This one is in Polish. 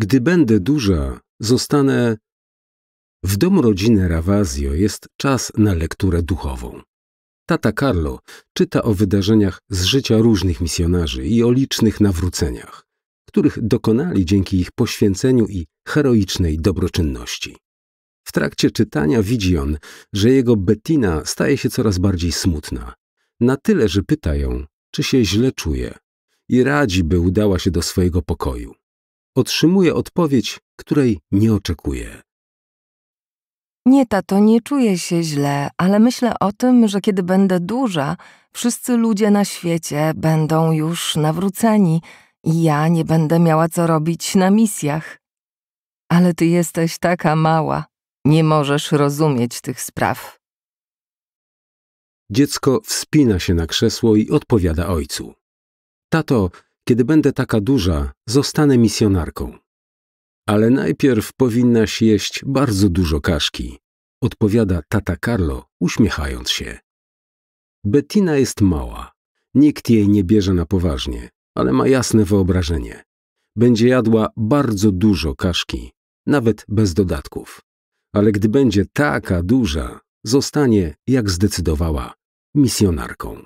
Gdy będę duża, zostanę. W domu rodziny Ravazio jest czas na lekturę duchową. Tata Carlo czyta o wydarzeniach z życia różnych misjonarzy i o licznych nawróceniach, których dokonali dzięki ich poświęceniu i heroicznej dobroczynności. W trakcie czytania widzi on, że jego Bettina staje się coraz bardziej smutna, na tyle, że pyta ją, czy się źle czuje i radzi, by udała się do swojego pokoju otrzymuje odpowiedź, której nie oczekuje. Nie, tato, nie czuję się źle, ale myślę o tym, że kiedy będę duża, wszyscy ludzie na świecie będą już nawróceni i ja nie będę miała co robić na misjach. Ale ty jesteś taka mała, nie możesz rozumieć tych spraw. Dziecko wspina się na krzesło i odpowiada ojcu. Tato, kiedy będę taka duża, zostanę misjonarką. Ale najpierw powinnaś jeść bardzo dużo kaszki, odpowiada tata Carlo, uśmiechając się. Bettina jest mała. Nikt jej nie bierze na poważnie, ale ma jasne wyobrażenie. Będzie jadła bardzo dużo kaszki, nawet bez dodatków. Ale gdy będzie taka duża, zostanie, jak zdecydowała, misjonarką.